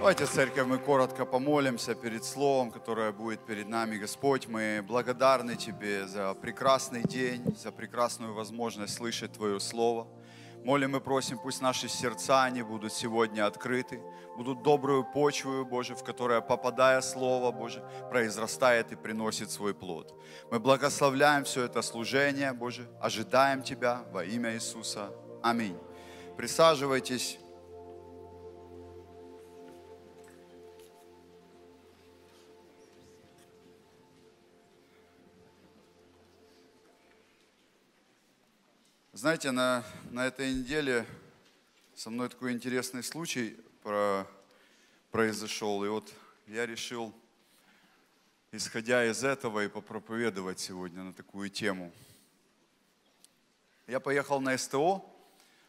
Давайте, церковь, мы коротко помолимся перед словом, которое будет перед нами. Господь, мы благодарны Тебе за прекрасный день, за прекрасную возможность слышать Твое Слово. Молим и просим, пусть наши сердца, они будут сегодня открыты, будут добрую почву, Боже, в которое, попадая Слово, Боже, произрастает и приносит свой плод. Мы благословляем все это служение, Боже, ожидаем Тебя во имя Иисуса. Аминь. Присаживайтесь. Знаете, на, на этой неделе со мной такой интересный случай про, произошел. И вот я решил, исходя из этого, и попроповедовать сегодня на такую тему. Я поехал на СТО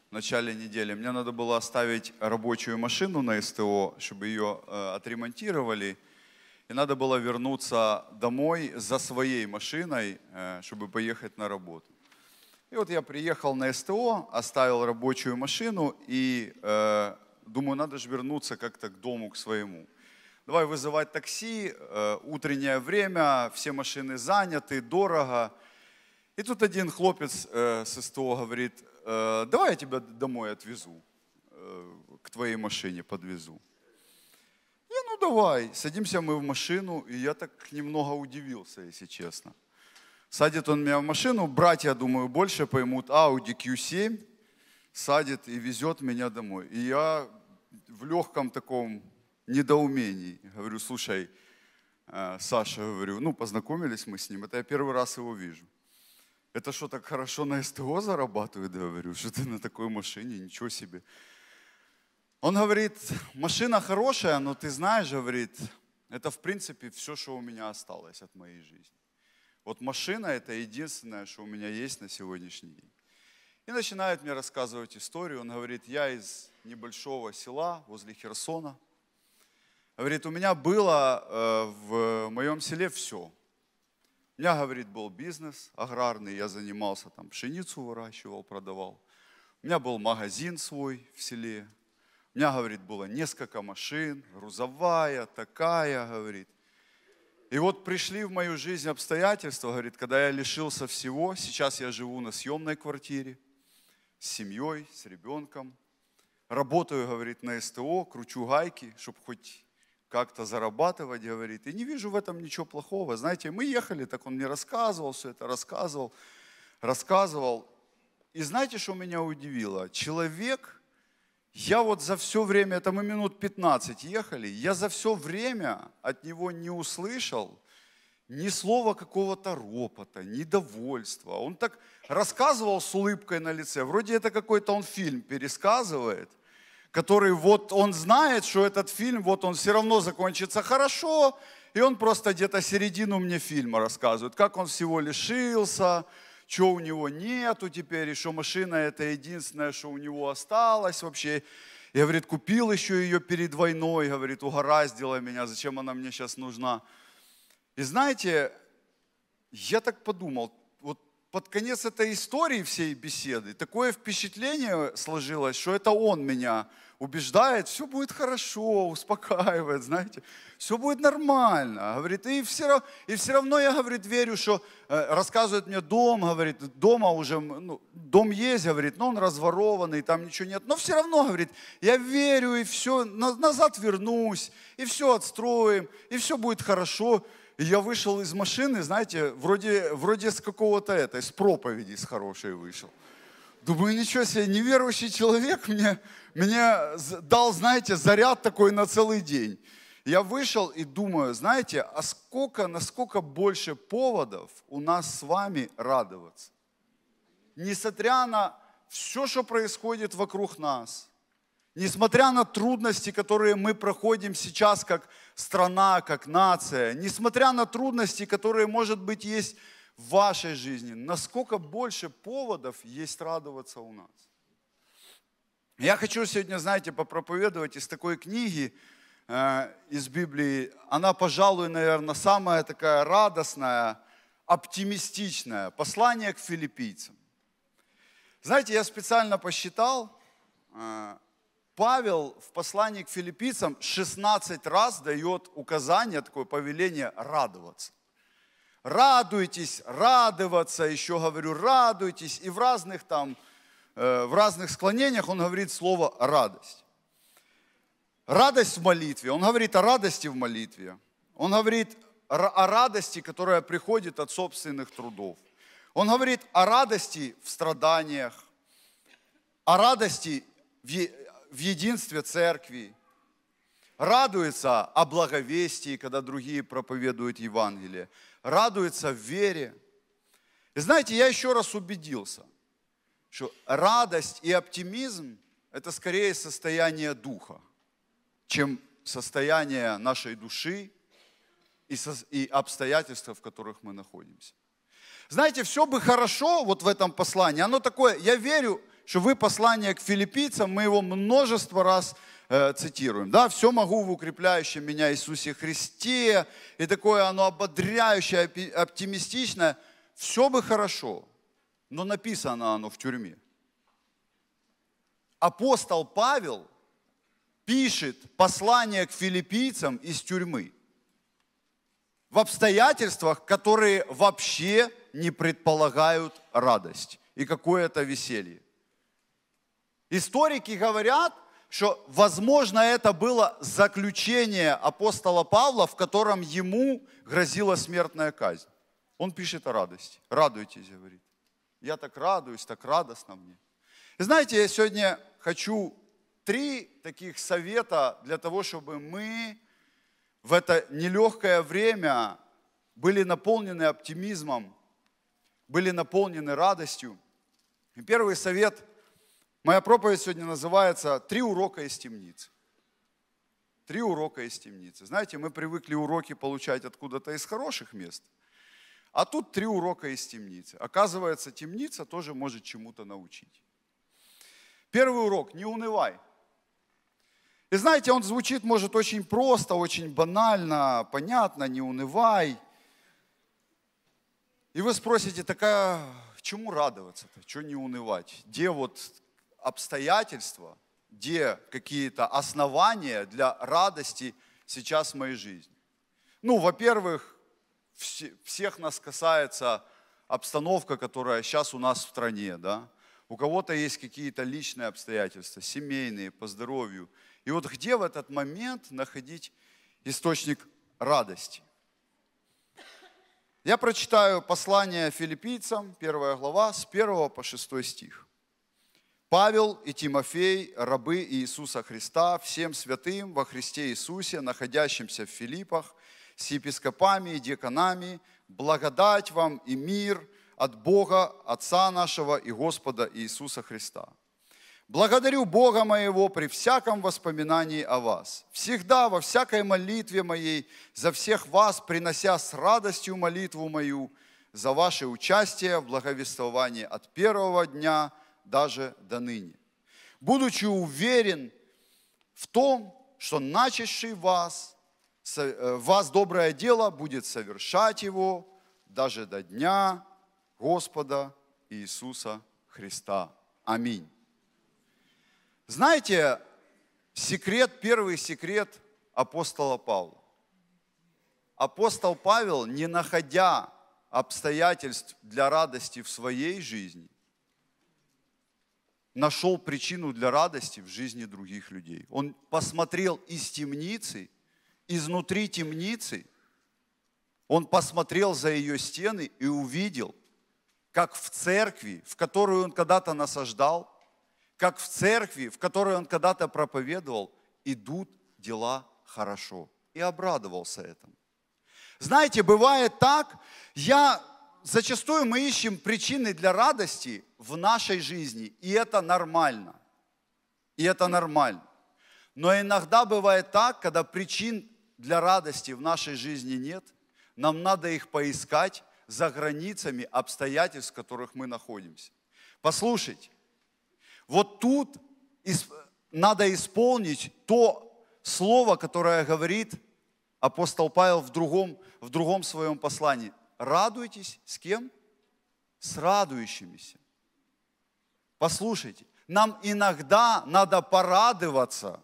в начале недели. Мне надо было оставить рабочую машину на СТО, чтобы ее э, отремонтировали. И надо было вернуться домой за своей машиной, э, чтобы поехать на работу. И вот я приехал на СТО, оставил рабочую машину и э, думаю, надо же вернуться как-то к дому, к своему. Давай вызывать такси, э, утреннее время, все машины заняты, дорого. И тут один хлопец э, с СТО говорит, э, давай я тебя домой отвезу, э, к твоей машине подвезу. Я, ну давай, садимся мы в машину, и я так немного удивился, если честно. Садит он меня в машину, братья, думаю, больше поймут, Audi Q7, садит и везет меня домой. И я в легком таком недоумении говорю, слушай, э, Саша, говорю, ну, познакомились мы с ним, это я первый раз его вижу. Это что, так хорошо на СТО зарабатывает, говорю, что ты на такой машине, ничего себе. Он говорит, машина хорошая, но ты знаешь, говорит, это в принципе все, что у меня осталось от моей жизни. Вот машина – это единственное, что у меня есть на сегодняшний день. И начинает мне рассказывать историю. Он говорит, я из небольшого села возле Херсона. Говорит, у меня было э, в моем селе все. У меня, говорит, был бизнес аграрный, я занимался там, пшеницу выращивал, продавал. У меня был магазин свой в селе. У меня, говорит, было несколько машин, грузовая, такая, говорит – и вот пришли в мою жизнь обстоятельства, говорит, когда я лишился всего, сейчас я живу на съемной квартире, с семьей, с ребенком, работаю, говорит, на СТО, кручу гайки, чтобы хоть как-то зарабатывать, говорит, и не вижу в этом ничего плохого. Знаете, мы ехали, так он мне рассказывал все это, рассказывал, рассказывал. И знаете, что меня удивило? Человек – я вот за все время, это мы минут 15 ехали, я за все время от него не услышал ни слова какого-то ропота, недовольства. Он так рассказывал с улыбкой на лице, вроде это какой-то он фильм пересказывает, который вот он знает, что этот фильм, вот он все равно закончится хорошо, и он просто где-то середину мне фильма рассказывает, как он всего лишился, что у него нету теперь, и что машина это единственное, что у него осталось вообще. Я говорит, купил еще ее перед войной, говорит, угораздила меня, зачем она мне сейчас нужна. И знаете, я так подумал, под конец этой истории, всей беседы, такое впечатление сложилось, что это он меня убеждает, все будет хорошо, успокаивает, знаете, все будет нормально. Говорит, и все, равно, и все равно я, говорит, верю, что э, рассказывает мне дом, говорит, дома уже, ну, дом есть, говорит, но он разворованный, там ничего нет. Но все равно, говорит, я верю, и все, назад вернусь, и все отстроим, и все будет хорошо. И я вышел из машины, знаете, вроде, вроде с какого-то этой, с проповеди с хорошей вышел. Думаю, ничего себе, неверующий человек мне, мне дал, знаете, заряд такой на целый день. Я вышел и думаю, знаете, а сколько, насколько больше поводов у нас с вами радоваться. Несмотря на все, что происходит вокруг нас, несмотря на трудности, которые мы проходим сейчас, как страна, как нация, несмотря на трудности, которые, может быть, есть в вашей жизни, насколько больше поводов есть радоваться у нас. Я хочу сегодня, знаете, попроповедовать из такой книги, э, из Библии. Она, пожалуй, наверное, самая такая радостная, оптимистичная. Послание к филиппийцам. Знаете, я специально посчитал, э, Павел в послании к филиппийцам 16 раз дает указание, такое повеление радоваться. Радуйтесь, радоваться, еще говорю, радуйтесь. И в разных там, э, в разных склонениях он говорит слово радость. Радость в молитве. Он говорит о радости в молитве. Он говорит о радости, которая приходит от собственных трудов. Он говорит о радости в страданиях, о радости в в единстве церкви, радуется о благовестии, когда другие проповедуют Евангелие, радуется в вере. И знаете, я еще раз убедился, что радость и оптимизм – это скорее состояние духа, чем состояние нашей души и, со, и обстоятельства, в которых мы находимся. Знаете, все бы хорошо вот в этом послании, оно такое, я верю, что вы послание к филиппийцам, мы его множество раз э, цитируем. Да, все могу в укрепляющем меня Иисусе Христе, и такое оно ободряющее, оптимистичное. Все бы хорошо, но написано оно в тюрьме. Апостол Павел пишет послание к филиппийцам из тюрьмы в обстоятельствах, которые вообще не предполагают радость и какое-то веселье. Историки говорят, что, возможно, это было заключение апостола Павла, в котором ему грозила смертная казнь. Он пишет о радости. Радуйтесь, говорит. Я так радуюсь, так радостно мне. И знаете, я сегодня хочу три таких совета для того, чтобы мы в это нелегкое время были наполнены оптимизмом, были наполнены радостью. И первый совет – Моя проповедь сегодня называется «Три урока из темницы». Три урока из темницы. Знаете, мы привыкли уроки получать откуда-то из хороших мест, а тут три урока из темницы. Оказывается, темница тоже может чему-то научить. Первый урок – не унывай. И знаете, он звучит, может, очень просто, очень банально, понятно, не унывай. И вы спросите, такая, чему радоваться-то, что не унывать? Где вот обстоятельства, где какие-то основания для радости сейчас в моей жизни. Ну, во-первых, всех нас касается обстановка, которая сейчас у нас в стране, да. У кого-то есть какие-то личные обстоятельства, семейные, по здоровью. И вот где в этот момент находить источник радости? Я прочитаю послание филиппийцам, первая глава, с 1 по 6 стих. Павел и Тимофей, рабы Иисуса Христа, всем святым во Христе Иисусе, находящимся в Филиппах, с епископами и деканами, благодать вам и мир от Бога, Отца нашего и Господа Иисуса Христа. Благодарю Бога моего при всяком воспоминании о вас. Всегда во всякой молитве моей за всех вас, принося с радостью молитву мою, за ваше участие в благовествовании от первого дня – даже до ныне. Будучи уверен в том, что начавший вас, э, вас доброе дело будет совершать его даже до дня Господа Иисуса Христа. Аминь. Знаете, секрет, первый секрет апостола Павла. Апостол Павел, не находя обстоятельств для радости в своей жизни – нашел причину для радости в жизни других людей. Он посмотрел из темницы, изнутри темницы, он посмотрел за ее стены и увидел, как в церкви, в которую он когда-то насаждал, как в церкви, в которой он когда-то проповедовал, идут дела хорошо. И обрадовался этому. Знаете, бывает так, я зачастую мы ищем причины для радости в нашей жизни, и это нормально. И это нормально. Но иногда бывает так, когда причин для радости в нашей жизни нет, нам надо их поискать за границами обстоятельств, в которых мы находимся. Послушайте, вот тут надо исполнить то слово, которое говорит апостол Павел в другом, в другом своем послании. Радуйтесь с кем? С радующимися. Послушайте, нам иногда надо порадоваться,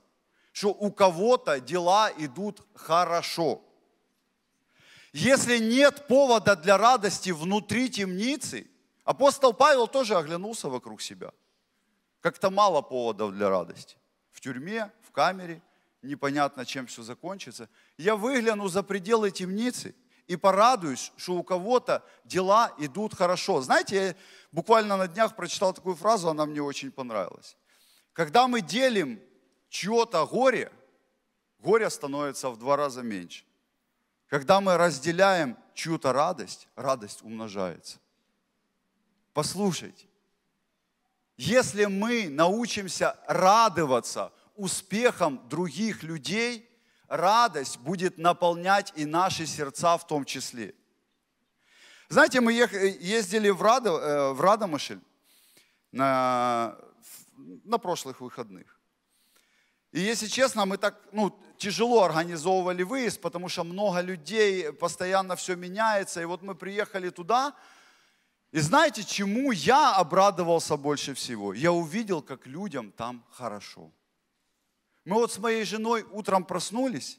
что у кого-то дела идут хорошо. Если нет повода для радости внутри темницы, апостол Павел тоже оглянулся вокруг себя. Как-то мало поводов для радости. В тюрьме, в камере, непонятно, чем все закончится. Я выгляну за пределы темницы – и порадуюсь, что у кого-то дела идут хорошо. Знаете, я буквально на днях прочитал такую фразу, она мне очень понравилась. Когда мы делим чье-то горе, горе становится в два раза меньше. Когда мы разделяем чью-то радость, радость умножается. Послушайте, если мы научимся радоваться успехам других людей – радость будет наполнять и наши сердца в том числе. Знаете, мы ездили в, Радо, э, в Радомышль на, на прошлых выходных. И если честно, мы так ну, тяжело организовывали выезд, потому что много людей, постоянно все меняется. И вот мы приехали туда, и знаете, чему я обрадовался больше всего? Я увидел, как людям там хорошо. Мы вот с моей женой утром проснулись,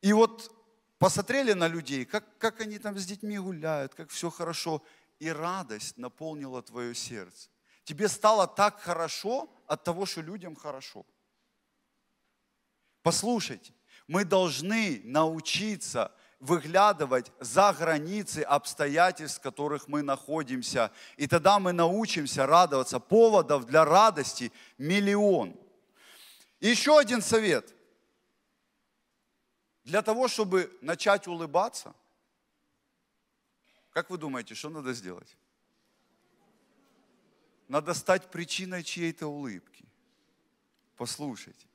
и вот посмотрели на людей, как, как они там с детьми гуляют, как все хорошо, и радость наполнила твое сердце. Тебе стало так хорошо от того, что людям хорошо. Послушайте, мы должны научиться выглядывать за границы обстоятельств, в которых мы находимся. И тогда мы научимся радоваться. Поводов для радости миллион – и еще один совет. Для того, чтобы начать улыбаться, как вы думаете, что надо сделать? Надо стать причиной чьей-то улыбки. Послушайте.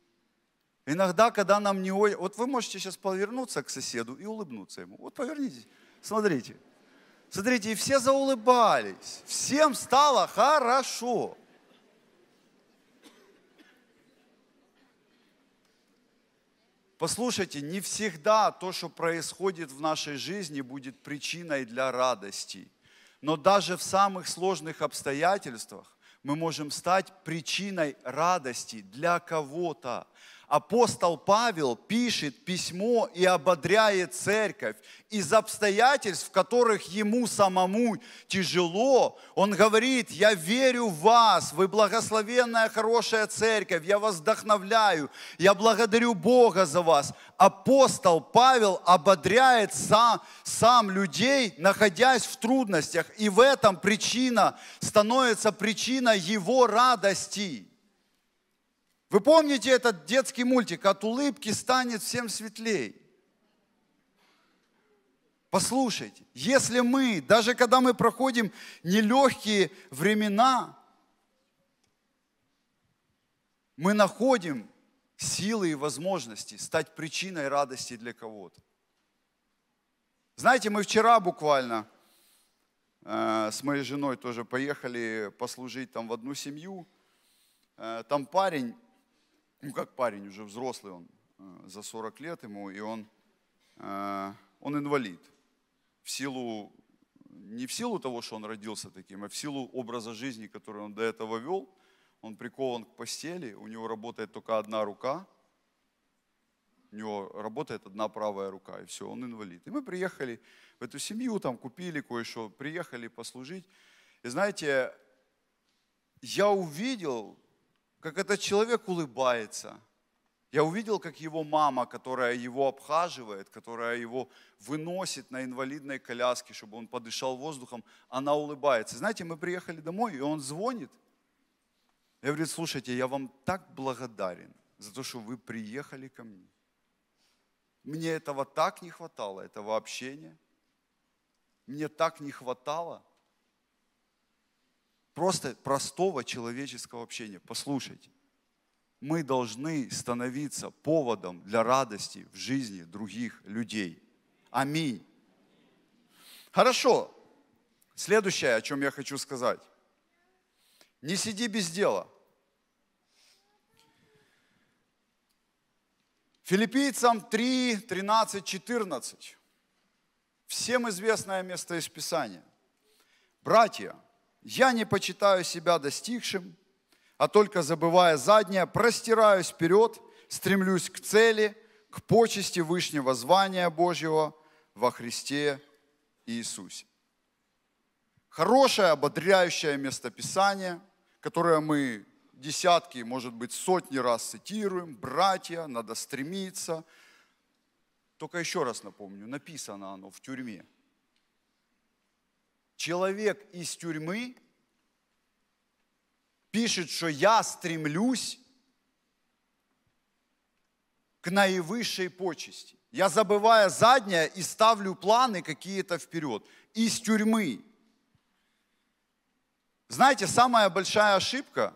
Иногда, когда нам не... Вот вы можете сейчас повернуться к соседу и улыбнуться ему. Вот повернитесь. Смотрите. Смотрите, и все заулыбались. Всем стало хорошо. Послушайте, не всегда то, что происходит в нашей жизни, будет причиной для радости. Но даже в самых сложных обстоятельствах мы можем стать причиной радости для кого-то апостол Павел пишет письмо и ободряет церковь. Из обстоятельств, в которых ему самому тяжело, он говорит, я верю в вас, вы благословенная хорошая церковь, я вас вдохновляю, я благодарю Бога за вас. Апостол Павел ободряет сам, сам людей, находясь в трудностях, и в этом причина становится причиной его радости. Вы помните этот детский мультик «От улыбки станет всем светлей»? Послушайте, если мы, даже когда мы проходим нелегкие времена, мы находим силы и возможности стать причиной радости для кого-то. Знаете, мы вчера буквально э, с моей женой тоже поехали послужить там в одну семью. Э, там парень ну как парень, уже взрослый он, э, за 40 лет ему, и он, э, он инвалид. В силу, не в силу того, что он родился таким, а в силу образа жизни, который он до этого вел, он прикован к постели, у него работает только одна рука, у него работает одна правая рука, и все, он инвалид. И мы приехали в эту семью, там купили кое-что, приехали послужить. И знаете, я увидел как этот человек улыбается. Я увидел, как его мама, которая его обхаживает, которая его выносит на инвалидной коляске, чтобы он подышал воздухом, она улыбается. Знаете, мы приехали домой, и он звонит. Я говорю, слушайте, я вам так благодарен за то, что вы приехали ко мне. Мне этого так не хватало, этого общения. Мне так не хватало – просто простого человеческого общения. Послушайте, мы должны становиться поводом для радости в жизни других людей. Аминь. Хорошо. Следующее, о чем я хочу сказать. Не сиди без дела. Филиппийцам 3, 13, 14. Всем известное место из Писания. Братья, я не почитаю себя достигшим, а только забывая заднее, простираюсь вперед, стремлюсь к цели, к почести Вышнего звания Божьего во Христе Иисусе. Хорошее, ободряющее местописание, которое мы десятки, может быть, сотни раз цитируем, братья, надо стремиться. Только еще раз напомню, написано оно в тюрьме – человек из тюрьмы пишет, что я стремлюсь к наивысшей почести. Я забываю заднее и ставлю планы какие-то вперед. Из тюрьмы. Знаете, самая большая ошибка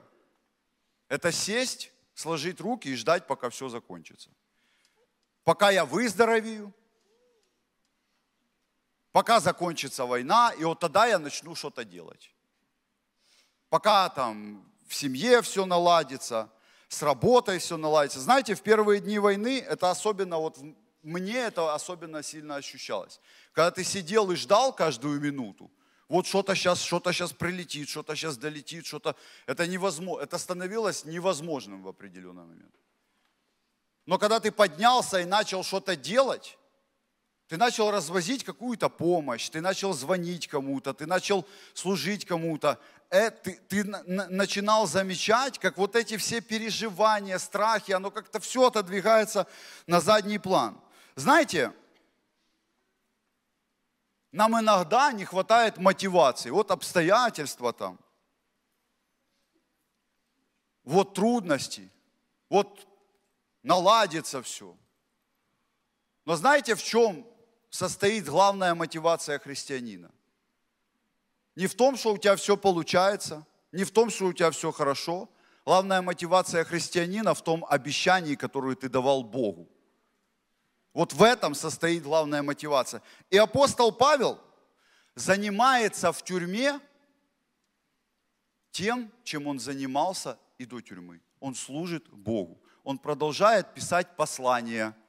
– это сесть, сложить руки и ждать, пока все закончится. Пока я выздоровею, пока закончится война, и вот тогда я начну что-то делать. Пока там в семье все наладится, с работой все наладится. Знаете, в первые дни войны это особенно вот мне это особенно сильно ощущалось. Когда ты сидел и ждал каждую минуту, вот что-то сейчас, что-то сейчас прилетит, что-то сейчас долетит, что-то... Это невозможно, это становилось невозможным в определенный момент. Но когда ты поднялся и начал что-то делать, ты начал развозить какую-то помощь, ты начал звонить кому-то, ты начал служить кому-то. Э, ты, ты начинал замечать, как вот эти все переживания, страхи, оно как-то все отодвигается на задний план. Знаете, нам иногда не хватает мотивации. Вот обстоятельства там, вот трудности, вот наладится все. Но знаете, в чем состоит главная мотивация христианина. Не в том, что у тебя все получается, не в том, что у тебя все хорошо. Главная мотивация христианина в том обещании, которое ты давал Богу. Вот в этом состоит главная мотивация. И апостол Павел занимается в тюрьме тем, чем он занимался и до тюрьмы. Он служит Богу. Он продолжает писать послания –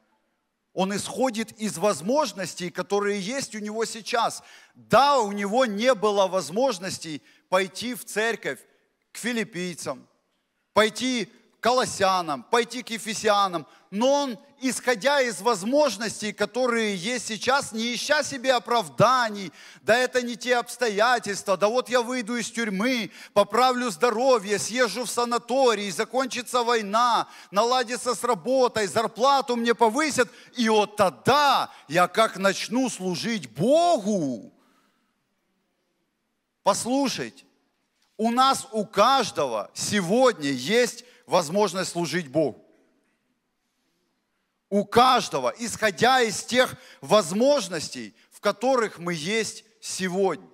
он исходит из возможностей, которые есть у него сейчас. Да, у него не было возможностей пойти в церковь к филиппийцам, пойти Колоссянам, пойти к Ефесянам, но он, исходя из возможностей, которые есть сейчас, не ища себе оправданий, да это не те обстоятельства, да вот я выйду из тюрьмы, поправлю здоровье, съезжу в санаторий, закончится война, наладится с работой, зарплату мне повысят, и вот тогда я как начну служить Богу. Послушайте, у нас у каждого сегодня есть возможность служить Богу. У каждого, исходя из тех возможностей, в которых мы есть сегодня.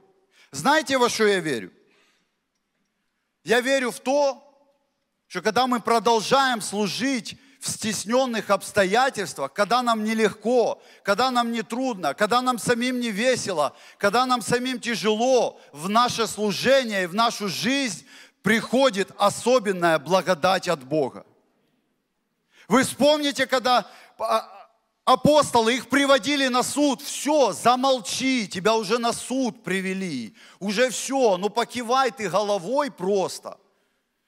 Знаете, во что я верю? Я верю в то, что когда мы продолжаем служить в стесненных обстоятельствах, когда нам нелегко, когда нам не трудно, когда нам самим не весело, когда нам самим тяжело в наше служение и в нашу жизнь приходит особенная благодать от Бога. Вы вспомните, когда а, апостолы их приводили на суд, все, замолчи, тебя уже на суд привели, уже все, ну покивай ты головой просто.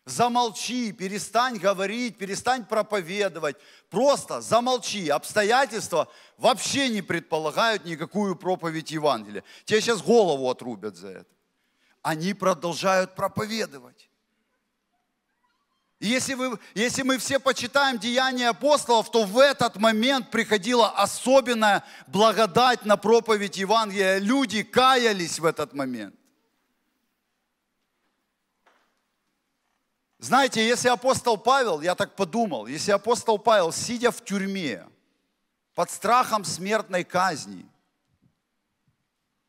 Замолчи, перестань говорить, перестань проповедовать. Просто замолчи. Обстоятельства вообще не предполагают никакую проповедь Евангелия. Тебе сейчас голову отрубят за это. Они продолжают проповедовать если, вы, если мы все почитаем деяния апостолов, то в этот момент приходила особенная благодать на проповедь Евангелия. Люди каялись в этот момент. Знаете, если апостол Павел, я так подумал, если апостол Павел, сидя в тюрьме, под страхом смертной казни,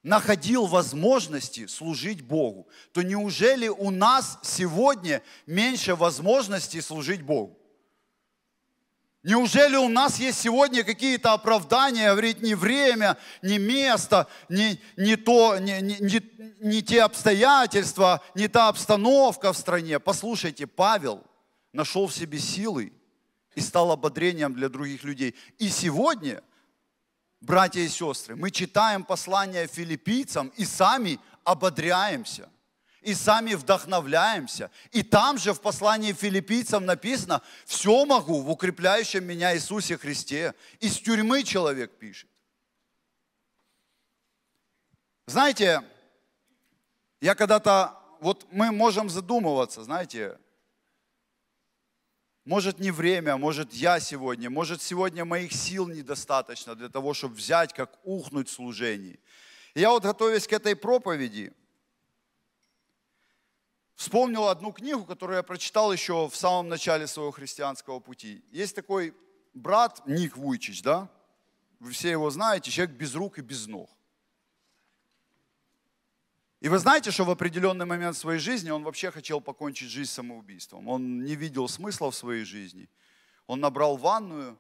находил возможности служить Богу, то неужели у нас сегодня меньше возможностей служить Богу? Неужели у нас есть сегодня какие-то оправдания, говорить не время, не место, не, не, то, не, не, не, не те обстоятельства, не та обстановка в стране? Послушайте, Павел нашел в себе силы и стал ободрением для других людей. И сегодня – братья и сестры, мы читаем послание филиппийцам и сами ободряемся, и сами вдохновляемся. И там же в послании филиппийцам написано, все могу в укрепляющем меня Иисусе Христе. Из тюрьмы человек пишет. Знаете, я когда-то, вот мы можем задумываться, знаете, может не время, а может я сегодня, может сегодня моих сил недостаточно для того, чтобы взять, как ухнуть в я вот, готовясь к этой проповеди, вспомнил одну книгу, которую я прочитал еще в самом начале своего христианского пути. Есть такой брат Ник Вуйчич, да? Вы все его знаете, человек без рук и без ног. И вы знаете, что в определенный момент своей жизни он вообще хотел покончить жизнь самоубийством. Он не видел смысла в своей жизни. Он набрал ванную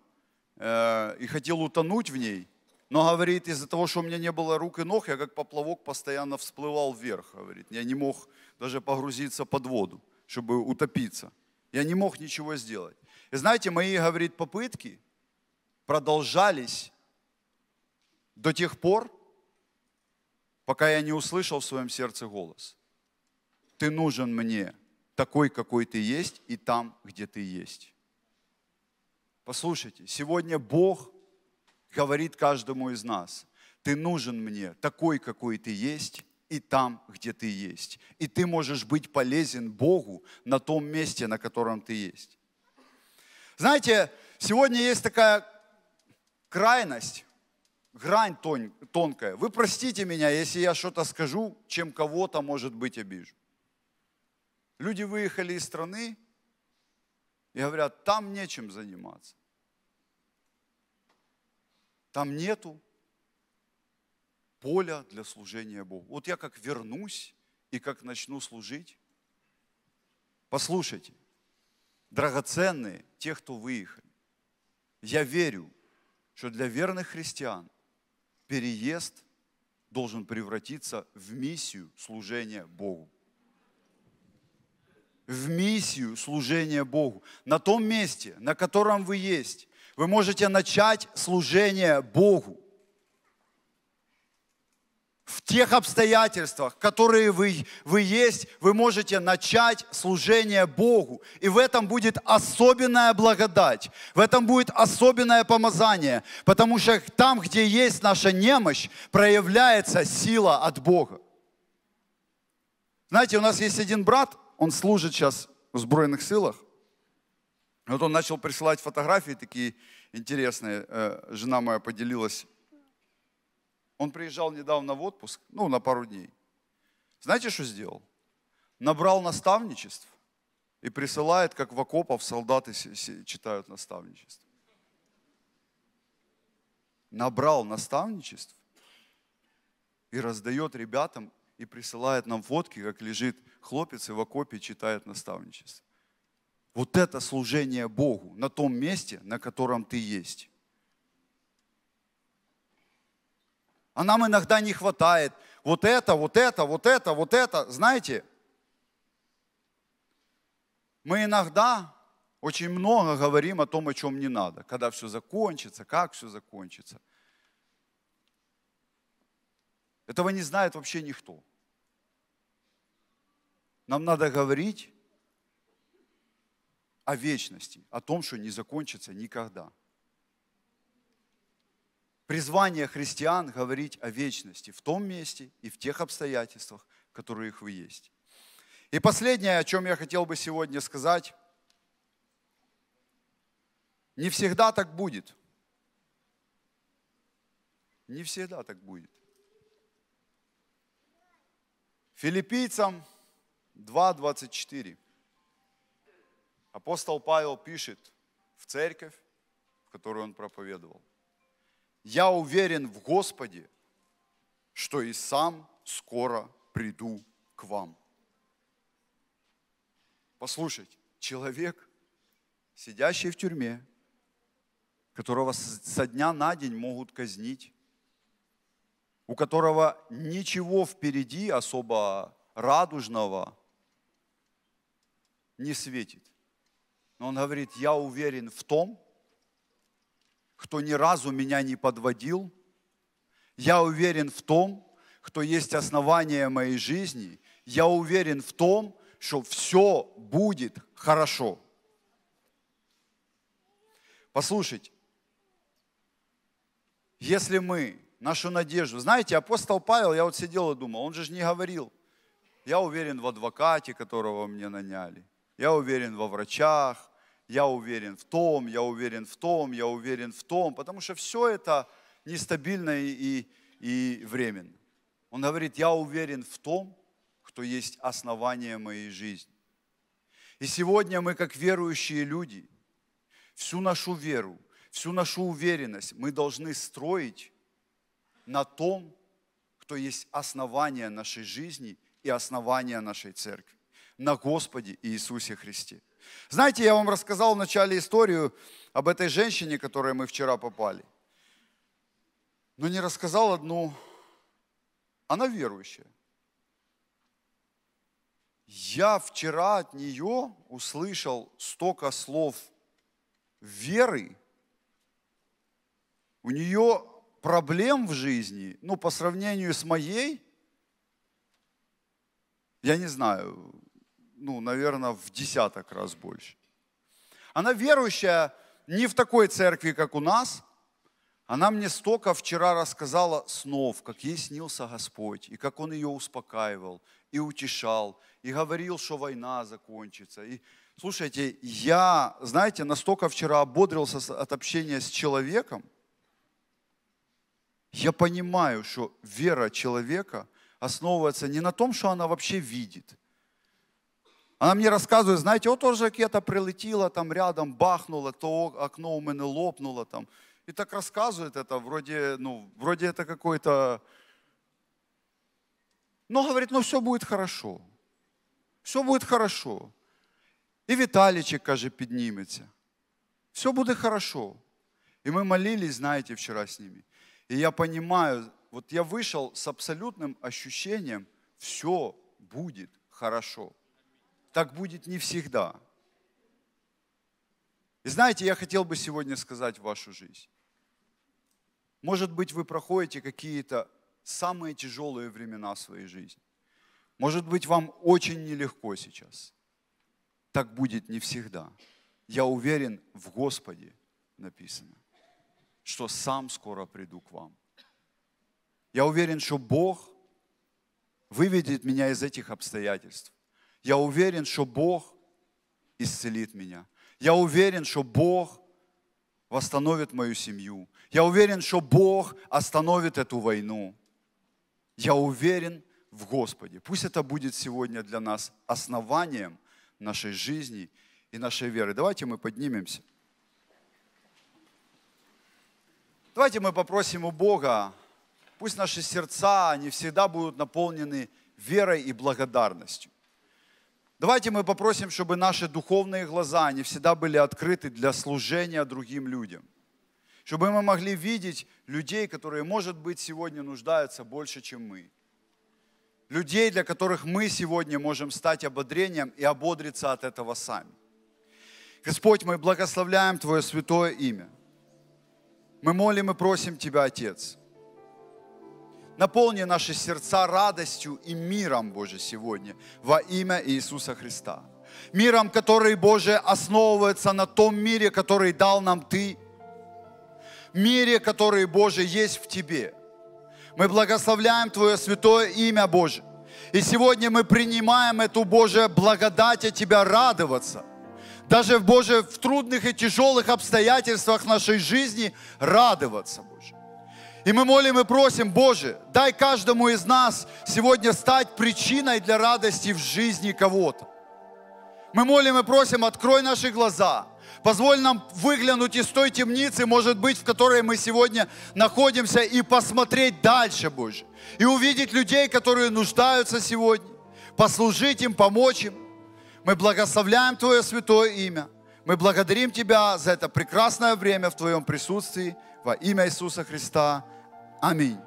э, и хотел утонуть в ней. Но, говорит, из-за того, что у меня не было рук и ног, я как поплавок постоянно всплывал вверх, говорит. Я не мог даже погрузиться под воду, чтобы утопиться. Я не мог ничего сделать. И знаете, мои, говорит, попытки продолжались до тех пор, пока я не услышал в своем сердце голос. Ты нужен мне такой, какой ты есть, и там, где ты есть. Послушайте, сегодня Бог говорит каждому из нас, ты нужен мне такой, какой ты есть, и там, где ты есть. И ты можешь быть полезен Богу на том месте, на котором ты есть. Знаете, сегодня есть такая крайность, грань тон, тонкая. Вы простите меня, если я что-то скажу, чем кого-то, может быть, обижу. Люди выехали из страны и говорят, там нечем заниматься. Там нету поля для служения Богу. Вот я как вернусь и как начну служить. Послушайте, драгоценные те, кто выехали. Я верю, что для верных христиан переезд должен превратиться в миссию служения Богу. В миссию служения Богу. На том месте, на котором вы есть, вы можете начать служение Богу тех обстоятельствах, которые вы, вы есть, вы можете начать служение Богу. И в этом будет особенная благодать, в этом будет особенное помазание, потому что там, где есть наша немощь, проявляется сила от Бога. Знаете, у нас есть один брат, он служит сейчас в сбройных силах. Вот он начал присылать фотографии такие интересные. Э, жена моя поделилась он приезжал недавно в отпуск, ну, на пару дней. Знаете, что сделал? Набрал наставничеств и присылает, как в окопов солдаты читают наставничество. Набрал наставничеств и раздает ребятам и присылает нам фотки, как лежит хлопец и в окопе читает наставничество. Вот это служение Богу на том месте, на котором ты есть. а нам иногда не хватает. Вот это, вот это, вот это, вот это. Знаете, мы иногда очень много говорим о том, о чем не надо, когда все закончится, как все закончится. Этого не знает вообще никто. Нам надо говорить о вечности, о том, что не закончится никогда призвание христиан говорить о вечности в том месте и в тех обстоятельствах, в которых вы есть. И последнее, о чем я хотел бы сегодня сказать, не всегда так будет. Не всегда так будет. Филиппийцам 2.24. Апостол Павел пишет в церковь, в которую он проповедовал – я уверен в Господе, что и сам скоро приду к вам. Послушайте, человек, сидящий в тюрьме, которого со дня на день могут казнить, у которого ничего впереди особо радужного не светит. Но он говорит, я уверен в том, кто ни разу меня не подводил. Я уверен в том, кто есть основание моей жизни. Я уверен в том, что все будет хорошо. Послушайте, если мы нашу надежду. Знаете, апостол Павел, я вот сидел и думал, он же не говорил, я уверен в адвокате, которого мне наняли, я уверен во врачах, я уверен в том, я уверен в том, я уверен в том, потому что все это нестабильно и, и, и временно. Он говорит, я уверен в том, кто есть основание моей жизни. И сегодня мы, как верующие люди, всю нашу веру, всю нашу уверенность мы должны строить на том, кто есть основание нашей жизни и основание нашей церкви, на Господе Иисусе Христе. Знаете, я вам рассказал в начале историю об этой женщине, которой мы вчера попали. Но не рассказал одну. Она верующая. Я вчера от нее услышал столько слов веры. У нее проблем в жизни, ну, по сравнению с моей, я не знаю, ну, наверное, в десяток раз больше. Она верующая не в такой церкви, как у нас. Она мне столько вчера рассказала снов, как ей снился Господь, и как Он ее успокаивал, и утешал, и говорил, что война закончится. И, слушайте, я, знаете, настолько вчера ободрился от общения с человеком, я понимаю, что вера человека – основывается не на том, что она вообще видит, она мне рассказывает, знаете, вот тоже ракета прилетела там рядом, бахнула, то окно у меня лопнуло там. и так рассказывает это вроде, ну, вроде это какой-то. но говорит, ну все будет хорошо. Все будет хорошо. и Виталичек, каже, поднимется, Все будет хорошо. И мы молились, знаете, вчера с ними. И я понимаю, вот я вышел с абсолютным ощущением, все будет хорошо так будет не всегда. И знаете, я хотел бы сегодня сказать в вашу жизнь. Может быть, вы проходите какие-то самые тяжелые времена своей жизни. Может быть, вам очень нелегко сейчас. Так будет не всегда. Я уверен, в Господе написано, что сам скоро приду к вам. Я уверен, что Бог выведет меня из этих обстоятельств. Я уверен, что Бог исцелит меня. Я уверен, что Бог восстановит мою семью. Я уверен, что Бог остановит эту войну. Я уверен в Господе. Пусть это будет сегодня для нас основанием нашей жизни и нашей веры. Давайте мы поднимемся. Давайте мы попросим у Бога, пусть наши сердца, они всегда будут наполнены верой и благодарностью. Давайте мы попросим, чтобы наши духовные глаза, они всегда были открыты для служения другим людям. Чтобы мы могли видеть людей, которые, может быть, сегодня нуждаются больше, чем мы. Людей, для которых мы сегодня можем стать ободрением и ободриться от этого сами. Господь, мы благословляем Твое святое имя. Мы молим и просим Тебя, Отец – Наполни наши сердца радостью и миром, Боже, сегодня во имя Иисуса Христа. Миром, который, Боже, основывается на том мире, который дал нам Ты. Мире, который, Боже, есть в Тебе. Мы благословляем Твое святое имя, Боже. И сегодня мы принимаем эту, Боже, благодать от Тебя радоваться – даже, Боже, в трудных и тяжелых обстоятельствах нашей жизни радоваться, Боже. И мы молим и просим, Боже, дай каждому из нас сегодня стать причиной для радости в жизни кого-то. Мы молим и просим, открой наши глаза – Позволь нам выглянуть из той темницы, может быть, в которой мы сегодня находимся, и посмотреть дальше, Боже. И увидеть людей, которые нуждаются сегодня. Послужить им, помочь им. Мы благословляем Твое святое имя. Мы благодарим Тебя за это прекрасное время в Твоем присутствии. Во имя Иисуса Христа. Amém.